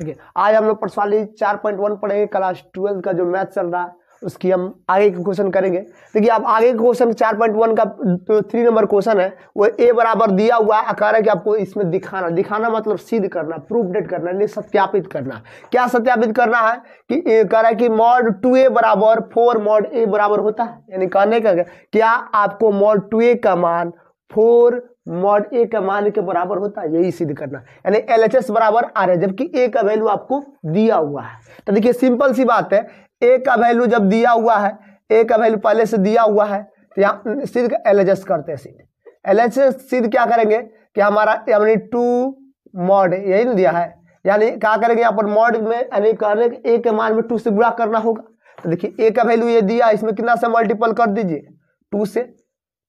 ठीक है आज हम लोग पर्सनली चार पॉइंट वन पढ़ेंगे क्लास ट्वेल्थ का जो मैथ चल रहा है उसकी हम आगे के क्वेश्चन करेंगे देखिए आप आगे के क्वेश्चन चार पॉइंट वन का तो थ्री नंबर क्वेश्चन है वो ए बराबर दिया हुआ आकार है कि आपको इसमें दिखाना दिखाना मतलब सिद्ध करना प्रूफ डेट करना यानी सत्यापित करना क्या सत्यापित करना है कि कह रहा है कि मॉड टू ए बराबर फोर मॉड ए बराबर होता है यानी कहने का क्या आपको मॉड टू ए का मान फोर मॉड ए का मान के बराबर होता है यही सिद्ध करना यानी एल एच एस बराबर आ रहा है जबकि ए का वैल्यू आपको दिया हुआ है तो देखिए सिंपल सी बात है ए का वैल्यू जब दिया हुआ है ए का वैल्यू पहले से दिया हुआ है तो यहाँ सिद्ध एल एच एस करते हैं सिद्ध एल एच एस सिद्ध क्या करेंगे कि हमारा यानी टू मॉड यही ना दिया है यानी क्या करेंगे यहाँ पर मॉड में यानी कहने ए के मान में टू से गुणा करना होगा तो देखिए ए का वैल्यू ये दिया इसमें कितना से मल्टीपल कर दीजिए टू से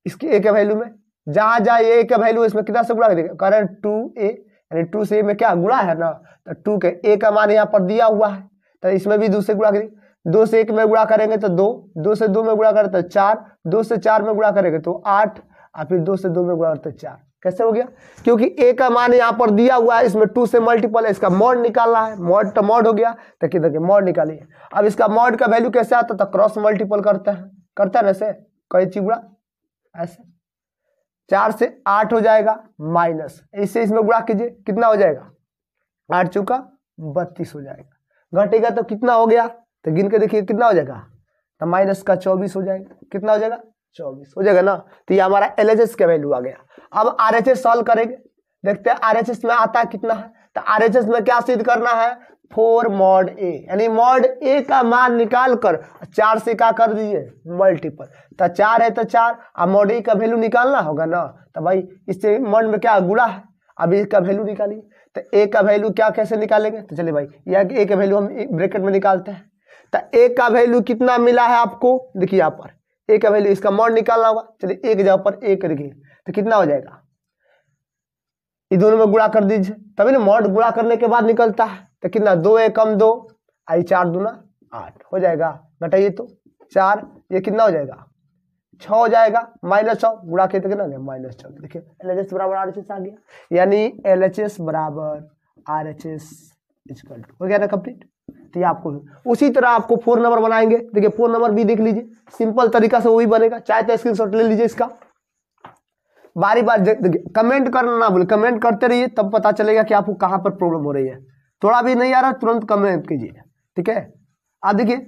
इसके ए के वैल्यू में जहां जहाँ ए का वैल्यू इसमें कितना से गुणा करेगा कारण टू ए यानी टू से ए में क्या गुणा है ना तो टू के ए का मान यहाँ पर दिया हुआ है तो इसमें भी दूसरे से गुणा करेंगे दो से एक में गुणा करेंगे तो दो दो से दो में गुणा करें तो चार दो से चार में गुणा करेंगे तो आठ और फिर दो से दो में गुणा करते तो चार कैसे हो गया क्योंकि ए का मान यहाँ पर दिया हुआ है इसमें टू से मल्टीपल है इसका मॉड निकालना है मॉड तो मॉड हो गया तो कि देखिए मॉड निकालिए अब इसका मॉड का वैल्यू कैसे आता तो क्रॉस मल्टीपल करता है करता है ना ऐसे चीज गुड़ा ऐसे चार से आठ हो जाएगा माइनस इससे इसमें गुणा कीजिए कितना हो जाएगा आठ चुका बत्तीस हो जाएगा घटेगा तो कितना हो गया तो गिन के देखिए कितना हो जाएगा तो माइनस का चौबीस हो जाएगा कितना हो जाएगा चौबीस हो जाएगा ना तो ये हमारा एल का वैल्यू आ गया अब आर एच सॉल्व करेंगे देखते हैं आर में आता है कितना है तो आर में क्या सिद्ध करना है फोर मॉड ए यानी मॉड ए का मान निकाल कर चार से का कर दीजिए मल्टीपल तो चार है तो चार अब मॉड ए का वैल्यू निकालना होगा ना तो भाई इससे मॉड में क्या गुड़ा है अब इसका वैल्यू निकालिए तो ए का वैल्यू क्या कैसे निकालेंगे तो चलिए भाई यह ए का वैल्यू हम ब्रैकेट में निकालते हैं तो ए का वैल्यू कितना मिला है आपको देखिए यहाँ पर ए का वैल्यू इसका मॉड निकालना होगा चलिए एक जगह पर एक देखिए तो कितना हो जाएगा ये दोनों में गुड़ा कर दीजिए तभी ना मॉड गुड़ा करने के बाद निकलता है तो कितना दो एक कम दो आई चार दूना आठ हो जाएगा घटाइए तो चार ये कितना हो जाएगा छ हो जाएगा माइनस छ बुरा के कितना गया माइनस छ देखिए एल एच एस बराबर आर एच एस आ गया यानी एल एच एस बराबर आर एच एस टू हो गया ना कंप्लीट तो ये आपको उसी तरह आपको फोर नंबर बनाएंगे देखिए फोर नंबर भी देख लीजिए सिंपल तरीका से वो भी बनेगा चाहे तो स्क्रीन ले लीजिए इसका बारी बार देखिए कमेंट करना ना बोले कमेंट करते रहिए तब पता चलेगा कि आपको कहां पर प्रॉब्लम हो रही है थोड़ा भी नहीं आ रहा तुरंत कमेंट कीजिए ठीक है अब देखिए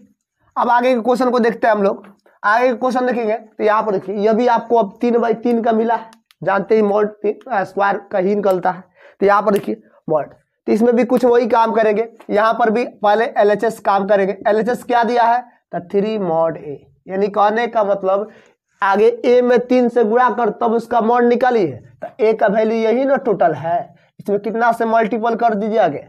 अब आगे के क्वेश्चन को देखते हैं हम लोग आगे के क्वेश्चन देखेंगे तो यहाँ पर देखिए यह भी आपको अब तीन बाई तीन का मिला है जानते ही मोड स्क्वायर का ही निकलता है तो यहाँ पर देखिए मॉल तो इसमें भी कुछ वही काम करेंगे यहाँ पर भी पहले एल काम करेंगे एल क्या दिया है तो थ्री मॉड ए यानी कहने का मतलब आगे ए में तीन से गुड़ा कर तब उसका मॉड निकालिए तो ए का वैल्यू यही ना टोटल है इसमें कितना से मल्टीपल कर दीजिए आगे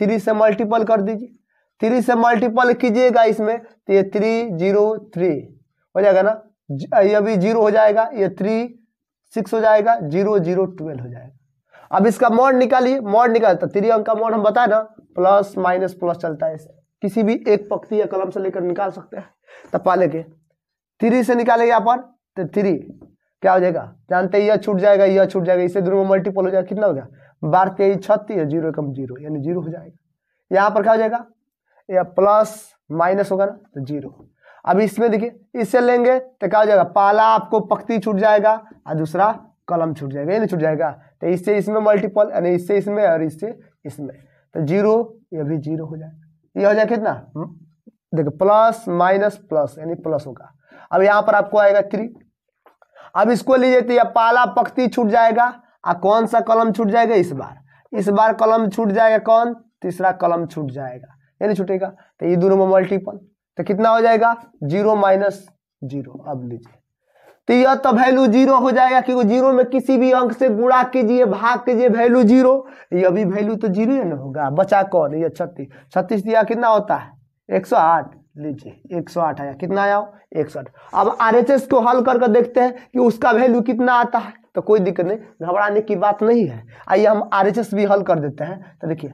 थ्री से मल्टीपल कर दीजिए थ्री से मल्टीपल कीजिएगा इसमें तो ये थ्री जीरो थ्री हो जाएगा ना ये अभी जीरो हो जाएगा ये थ्री सिक्स हो जाएगा जीरो जीरो ट्वेल्व हो जाएगा अब इसका मोड निकालिए मोड निकालता तो थ्री अंक का मोड हम बताए ना प्लस माइनस प्लस चलता है किसी भी एक पक्ति या कलम से लेकर निकाल सकते हैं तो पाले के थ्री से यहाँ पर तो थ्री क्या हो जाएगा जानते हैं यह छूट जाएगा यह छूट जाएगा इसे दोनों मल्टीपल हो जाएगा कितना हो गया बार तेईस छत्तीस जीरो कम जीरो यानी जीरो हो जाएगा यहाँ पर क्या हो जाएगा या प्लस माइनस होगा ना तो जीरो अब इसमें देखिए इससे लेंगे तो क्या हो जाएगा पाला आपको पक्ति छूट जाएगा और दूसरा कलम छूट जाएगा यानी छूट जाएगा तो इससे इसमें मल्टीपल यानी इससे इसमें और इससे इसमें तो जीरो ये भी जीरो हो जाएगा ये हो जाएगा कितना हम्म, देखो प्लस माइनस प्लस यानी प्लस होगा अब यहाँ पर आपको आएगा थ्री अब इसको लीजिए तो यह पाला पक्ति छूट जाएगा आ कौन सा कलम छूट जाएगा इस बार इस बार कलम छूट जाएगा कौन तीसरा कलम छूट जाएगा ये नहीं छूटेगा तो ये दोनों में मल्टीपल तो कितना हो जाएगा जीरो माइनस जीरो अब लीजिए तो यह तो वैल्यू जीरो हो जाएगा क्योंकि जीरो में किसी भी अंक से गुणा कीजिए भाग कीजिए वैल्यू जीरो यह वैल्यू तो जीरो ही ना होगा बचा कौन यह छत्तीस छत्तीस दिया कितना होता है एक सौ आठ लीजिए एक सौ आठ आया कितना आया एक सौ आठ अब आर एच एस को हल करके देखते हैं कि उसका वैल्यू कितना आता है तो कोई दिक्कत नहीं घबराने की बात नहीं है आइए हम आर भी हल कर देते हैं तो देखिए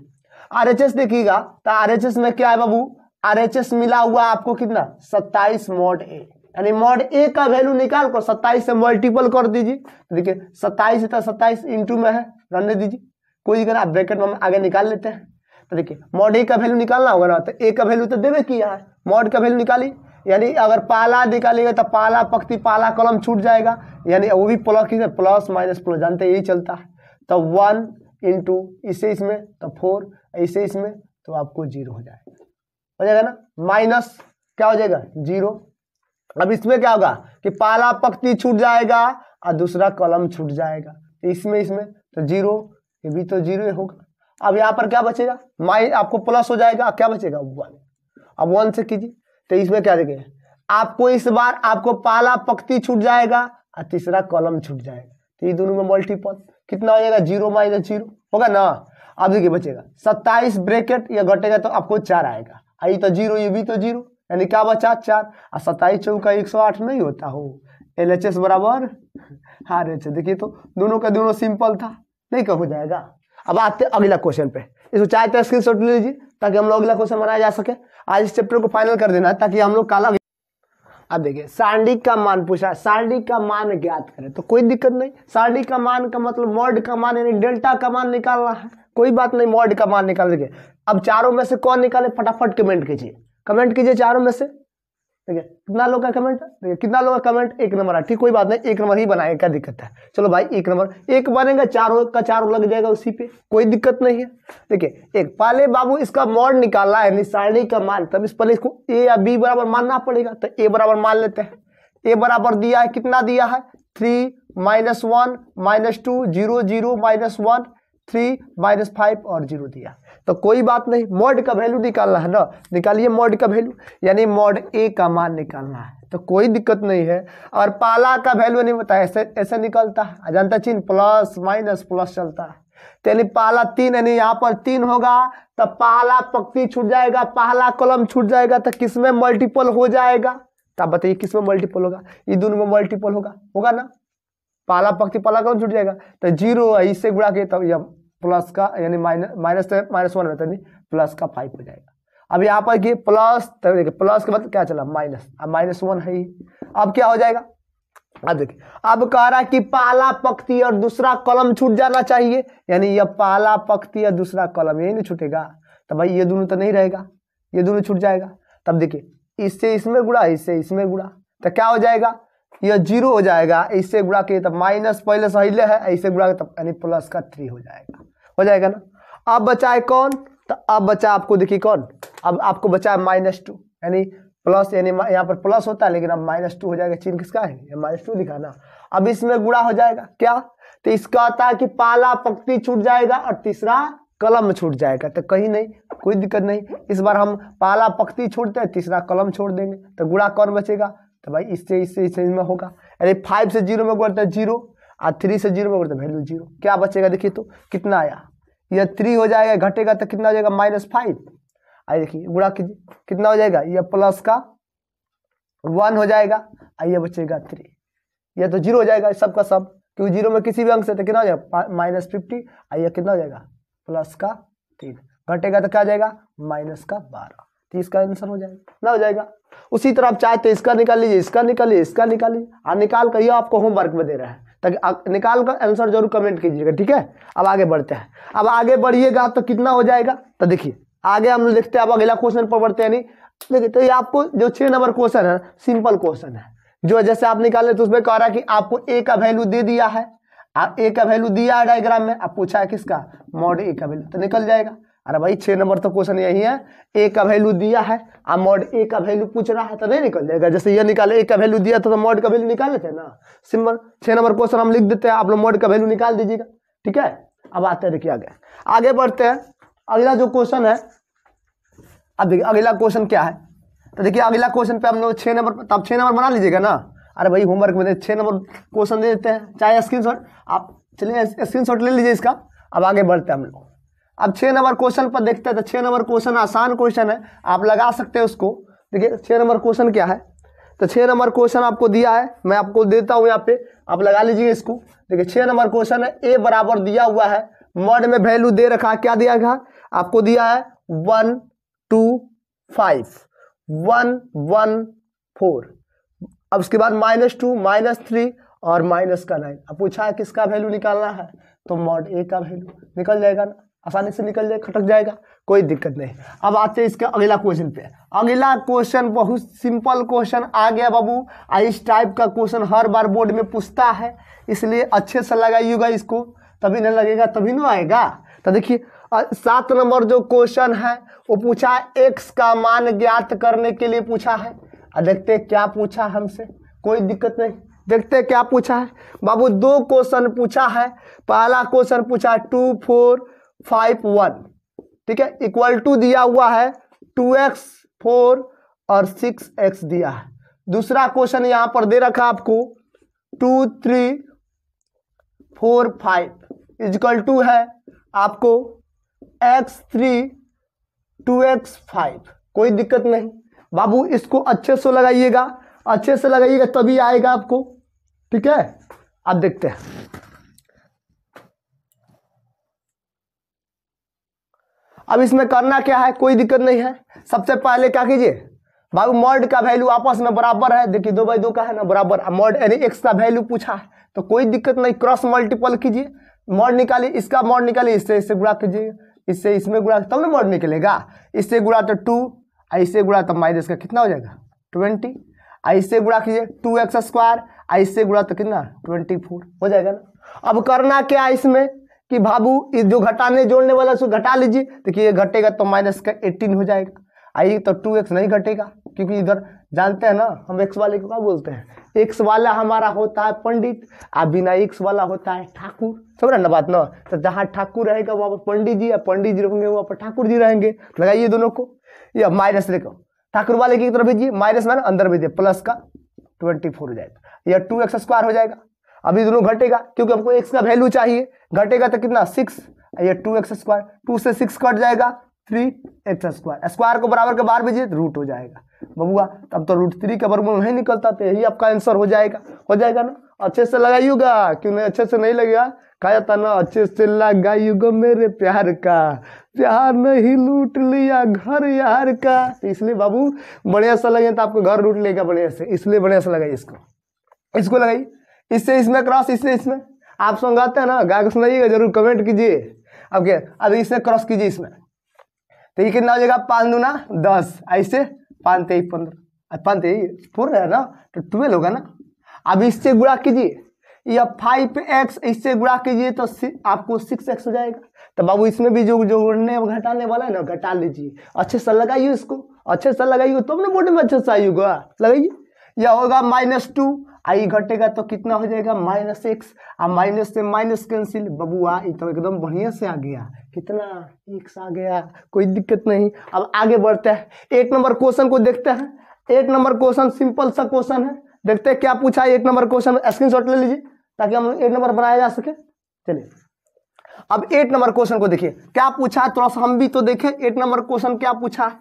आर देखिएगा तो आर में क्या है बाबू आर मिला हुआ आपको कितना सत्ताईस मोड ए यानी मोड ए का वैल्यू निकाल कर सत्ताईस से मल्टीपल कर दीजिए तो देखिए सत्ताईस इतना तो सत्ताईस इंटू में है रहने दीजिए कोई दिक्कत आप ब्रैकेट में आगे निकाल लेते हैं तो देखिए मॉड ए का वैल्यू निकालना होगा ना तो ए का वैल्यू तो देवे की यहाँ मॉड का वैल्यू निकाली यानी अगर पाला निकालेंगे तो पाला पक्ति पाला कलम छूट जाएगा यानी वो भी प्लस की प्लस माइनस प्लस जानते यही चलता है तो वन इंटू इसे इसमें तो फोर इसे इसमें तो आपको जीरो हो जाएगा हो जाएगा ना माइनस क्या हो जाएगा जीरो अब इसमें क्या होगा कि पाला पक्ति छूट जाएगा और दूसरा कलम छूट जाएगा तो इसमें इसमें तो जीरो ये भी तो जीरो होगा अब यहाँ पर क्या बचेगा माइ आपको प्लस हो जाएगा क्या बचेगा वन अब वन से कीजिए तो इसमें क्या देखिए आपको इस बार आपको पाला पक्ति छूट जाएगा और तीसरा कॉलम छूट जाएगा तो ये दोनों में मल्टीपल कितना हो जाएगा जीरो माइनस जीरो होगा ना अब देखिए बचेगा सत्ताईस ब्रेकेट या घटेगा तो आपको चार आएगा आई तो जीरो ये भी तो जीरो यानी क्या बचा चार और सत्ताईस चौका एक सौ आठ नहीं होता हो एल एच एस बराबर आर हाँ, एच देखिए तो दोनों का दोनों सिंपल था नहीं कब हो जाएगा अब आते अगला क्वेश्चन पे इसको चाहे तो स्क्रीन ले लीजिए ताकि हम लोग अगला क्वेश्चन बनाया जा सके आज इस चैप्टर को फाइनल कर देना ताकि हम लोग काला अब देखिए सार्डिक का मान पूछा सार्डिक का मान ज्ञात करें तो कोई दिक्कत नहीं सार्डिक का मान का मतलब मॉड का मान यानी डेल्टा का मान निकालना है कोई बात नहीं मॉड का मान निकाल देखिए अब चारों में से कौन निकाले फटाफट कमेंट कीजिए कमेंट कीजिए चारों में से ठीक है कितना लोग का कमेंट है कितना लोग का कमेंट एक नंबर है ठीक कोई बात नहीं एक नंबर ही बनाए क्या दिक्कत है चलो भाई एक नंबर एक बनेगा चार का चार लग जाएगा उसी पे कोई दिक्कत नहीं है देखिए एक पाले बाबू इसका मॉड निकाला है निशानी का मान तब इस पहले इसको ए या बी बराबर मानना पड़ेगा तो ए बराबर मान लेते हैं ए बराबर दिया है कितना दिया है three minus one minus two zero zero minus one three minus five और जीरो दिया तो कोई बात नहीं मॉड का वैल्यू निकालना है ना निकालिए मॉड का वैल्यू यानी मॉड ए का मान निकालना है तो कोई दिक्कत नहीं है और पाला का वैल्यू नहीं बताया ऐसे ऐसे निकलता है अजंता चिन्ह प्लस माइनस प्लस चलता है तो यानी पाला तीन यानी यहाँ पर तीन होगा तो पाला पक्ति छूट जाएगा पहला कलम छूट जाएगा तो किसमें मल्टीपल हो जाएगा तो आप बताइए किसमें मल्टीपल होगा ये दोनों में मल्टीपल होगा होगा ना पाला पक्ति पाला कौन छूट जाएगा तो जीरो इससे गुड़ा के तब तो प्लस का यानी माइनस माइनस माइनस वन रहता नहीं प्लस का फाइव हो जाएगा अब यहाँ पर कि प्लस तो देखिए प्लस के बाद मतलब क्या चला माइनस अब माइनस वन है ही अब क्या हो जाएगा अब देखिए अब कह रहा कि पहला पक्ति और दूसरा कलम छूट जाना चाहिए यानी यह पहला पक्ति और दूसरा कलम यही नहीं छूटेगा तो भाई ये दोनों तो नहीं रहेगा ये दोनों छूट जाएगा तब देखिए इससे इसमें गुड़ा इससे इसमें गुड़ा तो क्या हो जाएगा यह जीरो हो जाएगा इससे गुड़ा के तब तो माइनस पहले सहिले है इससे गुड़ा तब तो यानी प्लस का थ्री हो जाएगा हो जाएगा ना अब बचा है कौन तो अब बचा आपको देखिए कौन अब आपको बचा है माइनस टू यानी प्लस यानी यहाँ पर प्लस होता है लेकिन अब माइनस टू हो जाएगा चिन्ह किसका है माइनस टू लिखा ना अब इसमें गुड़ा हो जाएगा क्या तो इसका आता है कि पाला पक्ति छूट जाएगा और तीसरा कलम छूट जाएगा तो कहीं नहीं कोई दिक्कत नहीं इस बार हम पाला पक्ति छूटते हैं तीसरा कलम छोड़ देंगे तो गुड़ा कौन बचेगा तो भाई इससे इससे इस चेंज में होगा अरे फाइव से जीरो में बढ़ता है जीरो और थ्री से जीरो में बढ़ता है वैल्यू जीरो क्या बचेगा देखिए तो कितना आया यह थ्री हो जाएगा घटेगा तो कितना हो जाएगा माइनस फाइव आइए देखिए गुणा कीजिए कितना हो जाएगा यह प्लस का वन हो जाएगा और यह बचेगा थ्री यह तो जीरो हो जाएगा सबका सब क्योंकि जीरो में किसी भी अंक से तो कितना हो जाएगा माइनस फिफ्टी और यह कितना हो जाएगा प्लस का तीन घटेगा तो क्या हो जाएगा माइनस का बारह तो इसका आंसर हो जाएगा ना हो जाएगा उसी तरह आप चाहे तो इसका निकाल लीजिए इसका निकाल लीजिए इसका निकाल लीजिए और हाँ, निकाल कर ये आपको होमवर्क में दे रहा है ताकि निकाल कर आंसर जरूर कमेंट कीजिएगा ठीक है अब आगे बढ़ते हैं अब आगे बढ़िएगा तो कितना हो जाएगा तो देखिए आगे हम देखते हैं अब अगला क्वेश्चन पर बढ़ते हैं नहीं देखिए तो ये आपको जो छः नंबर क्वेश्चन है सिंपल क्वेश्चन है जो जैसे आप निकाले तो उसमें कह रहा है कि आपको ए का वैल्यू दे दिया है आप ए का वैल्यू दिया है डायग्राम में आप पूछा है किसका मॉड ए का वैल्यू तो निकल जाएगा अरे भाई छः नंबर तो क्वेश्चन यही है ए का वैल्यू दिया है आ मॉड ए का वैल्यू पूछ रहा है तो नहीं निकल जाएगा जैसे ये निकाले ए का वैल्यू दिया था तो मॉड का वैल्यू निकाल लेते ना सिंपल छः नंबर क्वेश्चन हम लिख देते हैं आप लोग मॉड का वैल्यू निकाल दीजिएगा ठीक है अब आते हैं देखिए आगे आगे बढ़ते हैं अगला जो क्वेश्चन है अब देखिए अगला क्वेश्चन क्या है तो देखिए अगला क्वेश्चन पे हम लोग छः नंबर तो आप छः नंबर बना लीजिएगा ना अरे भाई होमवर्क में छः नंबर क्वेश्चन दे देते हैं चाहे स्क्रीन आप चलिए स्क्रीन ले लीजिए इसका अब आगे बढ़ते हैं हम लोग अब छः नंबर क्वेश्चन पर देखते हैं तो छः नंबर क्वेश्चन आसान क्वेश्चन है आप लगा सकते हैं उसको देखिए छः नंबर क्वेश्चन क्या है तो छः नंबर क्वेश्चन आपको दिया है मैं आपको देता हूँ यहाँ पे आप लगा लीजिए इसको देखिए छः नंबर क्वेश्चन है ए बराबर दिया हुआ है मड में वैल्यू दे रखा है क्या दिया गया आपको दिया है one two five one one four अब उसके बाद माइनस टू माइनस थ्री और माइनस का नाइन अब पूछा है किसका वैल्यू निकालना है तो मॉड ए का वैल्यू निकल जाएगा ना आसानी से निकल जाए खटक जाएगा कोई दिक्कत नहीं अब आते हैं इसके अगला क्वेश्चन पे अगला क्वेश्चन बहुत सिंपल क्वेश्चन आ गया बाबू इस टाइप का क्वेश्चन हर बार बोर्ड में पूछता है इसलिए अच्छे से लगाइएगा इसको तभी ना लगेगा तभी ना आएगा तो देखिए सात नंबर जो क्वेश्चन है वो पूछा एक्स का मान ज्ञात करने के लिए पूछा है और देखते क्या पूछा हमसे कोई दिक्कत नहीं देखते क्या पूछा है बाबू दो क्वेश्चन पूछा है पहला क्वेश्चन पूछा टू फोर फाइव वन ठीक है इक्वल टू दिया हुआ है टू एक्स फोर और सिक्स एक्स दिया है दूसरा क्वेश्चन यहां पर दे रखा आपको two three four five is equal to है आपको X three two X five कोई दिक्कत नहीं बाबू इसको अच्छे से लगाइएगा अच्छे से लगाइएगा तभी आएगा आपको ठीक है आप देखते हैं अब इसमें करना क्या है कोई दिक्कत नहीं है सबसे पहले क्या कीजिए बाबू मॉड का वैल्यू आपस में बराबर है देखिए दो बाई दो का है ना बराबर मॉड यानी एक्स का वैल्यू पूछा है तो कोई दिक्कत नहीं क्रॉस मल्टीपल कीजिए मॉड निकालिए इसका मॉड निकालिए इससे इससे गुड़ा कीजिए इससे इसमें गुड़ा तब ना मॉड निकलेगा इससे गुड़ा तो टू और इससे गुड़ा तो माइनस का कितना हो जाएगा ट्वेंटी और इससे गुड़ा कीजिए टू एक्स स्क्वायर और इससे गुड़ा तो कितना ट्वेंटी फोर हो जाएगा ना अब करना क्या है इसमें कि बाबू इस जो घटाने जोड़ने वाला उसको घटा लीजिए देखिए तो ये घटेगा तो माइनस का एट्टीन हो जाएगा आइए तो टू एक्स नहीं घटेगा क्योंकि इधर जानते हैं ना हम एक्स वाले को क्या बोलते हैं एक्स वाला हमारा होता है पंडित आ बिना एक्स वाला होता है ठाकुर समझ रहे ना बात ना तो जहाँ ठाकुर रहेगा वहाँ पर पंडित जी या पंडित जी रहेंगे वहाँ पर ठाकुर जी रहेंगे लगाइए दोनों को या माइनस देखो ठाकुर वाले की तरफ भेजिए माइनस मैंने अंदर भेजिए प्लस का ट्वेंटी फोर हो जाएगा या टू एक्स स्क्वायर हो जाएगा अभी दोनों घटेगा क्योंकि हमको एक्स का वैल्यू चाहिए घटेगा तो कितना सिक्स ये टू एक्स स्क्वायर टू से सिक्स कट जाएगा थ्री एक्स स्क्वायर स्क्वायर को बराबर के बाहर भेजिए रूट हो जाएगा बबुआ तब तो रूट थ्री का वर्गमूल नहीं निकलता तो यही आपका आंसर हो जाएगा हो जाएगा ना अच्छे से लगाइएगा क्यों नहीं अच्छे से नहीं लगेगा कहा जाता तो ना अच्छे से लगाइएगा मेरे प्यार का प्यार नहीं लूट लिया घर यार का तो इसलिए बाबू बढ़िया से लगे तो आपको घर लूट लेगा बढ़िया से इसलिए बढ़िया से लगाइए इसको इसको लगाइए इससे इसमें क्रॉस इससे इसमें आप समझाते हैं ना गाय को सुनाइएगा जरूर कमेंट कीजिए अब क्या अब इसमें क्रॉस कीजिए इसमें तो ये कितना हो जाएगा पाँच दूना दस ऐसे पाँच तेई पंद्रह पाँच तेई फोर है ना तो ट्वेल्व होगा ना अब इससे गुड़ा कीजिए या फाइव एक्स इससे गुड़ा कीजिए तो आपको सिक्स एक्स हो जाएगा तो बाबू इसमें भी जो जोड़ने घटाने वाला है ना घटा लीजिए अच्छे से लगाइए इसको अच्छे से लगाइए तब तो ना बोर्ड में अच्छे से आइएगा लगाइए या होगा माइनस टू आई घटेगा तो कितना हो जाएगा माइनस एक्स आ माइनस से माइनस कैंसिल बबुआ ये तो एकदम बढ़िया से आ गया कितना एक्स आ गया कोई दिक्कत नहीं अब आगे बढ़ते हैं एक नंबर क्वेश्चन को देखते हैं एक नंबर क्वेश्चन सिंपल सा क्वेश्चन है देखते हैं क्या पूछा है एक नंबर क्वेश्चन स्क्रीन ले लीजिए ताकि हम एक नंबर बनाया जा सके चलिए अब एट नंबर क्वेश्चन को देखिए क्या पूछा है थोड़ा सा हम भी तो देखें एट नंबर क्वेश्चन क्या पूछा है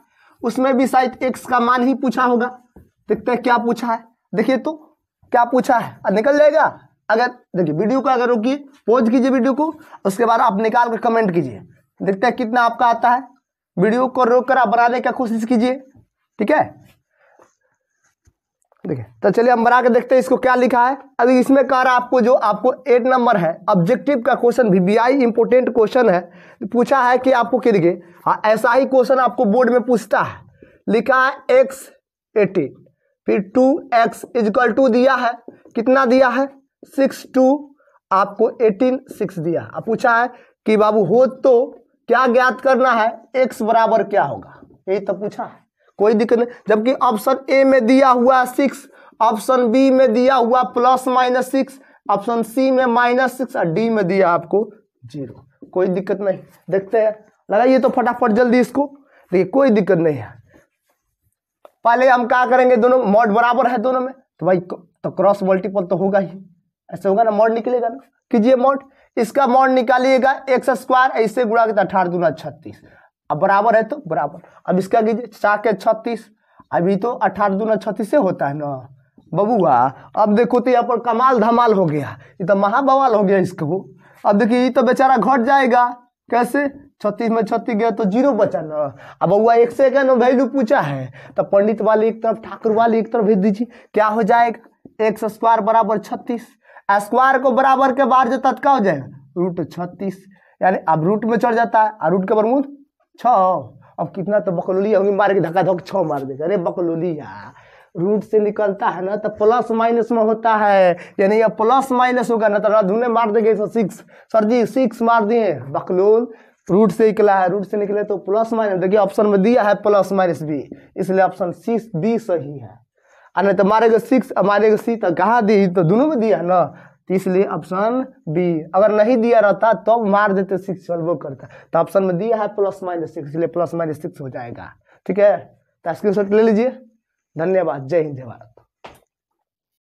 उसमें भी शायद एक्स का मान ही पूछा होगा देखते हैं क्या पूछा है देखिए तो क्या पूछा है निकल जाएगा अगर देखिए वीडियो को अगर रोकिए पॉज कीजिए वीडियो को उसके बाद आप निकाल कर कमेंट कीजिए देखते हैं कितना आपका आता है वीडियो को रोक कर आप बनाने का कोशिश कीजिए ठीक है देखिए तो चलिए हम बना के देखते हैं इसको क्या लिखा है अभी इसमें कह रहा आपको जो आपको एट नंबर है ऑब्जेक्टिव का क्वेश्चन भी आई इंपोर्टेंट क्वेश्चन है पूछा है कि आपको क्या देखिए हाँ ऐसा ही क्वेश्चन आपको बोर्ड में पूछता है लिखा है एक्स एटी फिर टू एक्स इजकल टू दिया है कितना दिया है सिक्स टू आपको एटीन सिक्स दिया है पूछा है कि बाबू हो तो क्या ज्ञात करना है एक्स बराबर क्या होगा यही तो पूछा है कोई दिक्कत नहीं जबकि ऑप्शन ए में दिया हुआ है सिक्स ऑप्शन बी में दिया हुआ plus minus six option C में माइनस सिक्स और डी में दिया आपको जीरो कोई दिक्कत नहीं देखते हैं लगाइए तो फटाफट जल्दी इसको देखिए कोई दिक्कत नहीं है पहले हम क्या करेंगे दोनों मॉड बराबर है दोनों में तो भाई तो क्रॉस मल्टीपल तो होगा ही ऐसे होगा ना मॉड निकलेगा ना कीजिए मॉड इसका मॉड निकालिएगा एक्स स्क्वायर ऐसे गुड़ा के तो अठारह दूना छत्तीस अब बराबर है तो बराबर अब इसका कीजिए चार के छत्तीस अभी तो अठारह दूना छत्तीस से होता है ना बबुआ अब देखो तो यहाँ पर कमाल धमाल हो गया ये तो महाबवाल हो गया इसको अब देखिए ये तो बेचारा घट जाएगा कैसे छत्तीस में छत्तीस गया तो जीरो बचा न अब वह एक से का ना वैल्यू पूछा है तो पंडित वाले एक तरफ ठाकुर वाले एक तरफ भेज दीजिए क्या हो जाएगा एक स्क्वायर बराबर छत्तीस स्क्वायर को बराबर के बाहर जो तो तत्का हो जाएगा रूट छत्तीस यानी अब रूट में चढ़ जाता है और रूट के बरमूद छ अब कितना तो बकलोली होगी मार के धक्का धक्का छः मार देगा अरे बकलोली यार रूट से निकलता है ना तो प्लस माइनस में होता है यानी यह प्लस माइनस होगा ना तो रधुने मार देंगे सिक्स सर जी सिक्स मार दिए बकलोल रूट से निकला है रूट से निकले तो प्लस माइनस देखिए ऑप्शन में दिया है प्लस माइनस बी इसलिए ऑप्शन सी बी सही है और नहीं तो मारेगा सिक्स मारेगा सी तो कहाँ दी तो दोनों में दिया है ना तो इसलिए ऑप्शन बी अगर नहीं दिया रहता तब तो मार देते सिक्स सॉल्व करता तो ऑप्शन में दिया है प्लस माइनस सिक्स इसलिए प्लस माइनस सिक्स हो जाएगा ठीक है तो स्क्रीन ले लीजिए धन्यवाद जय हिंद जय भारत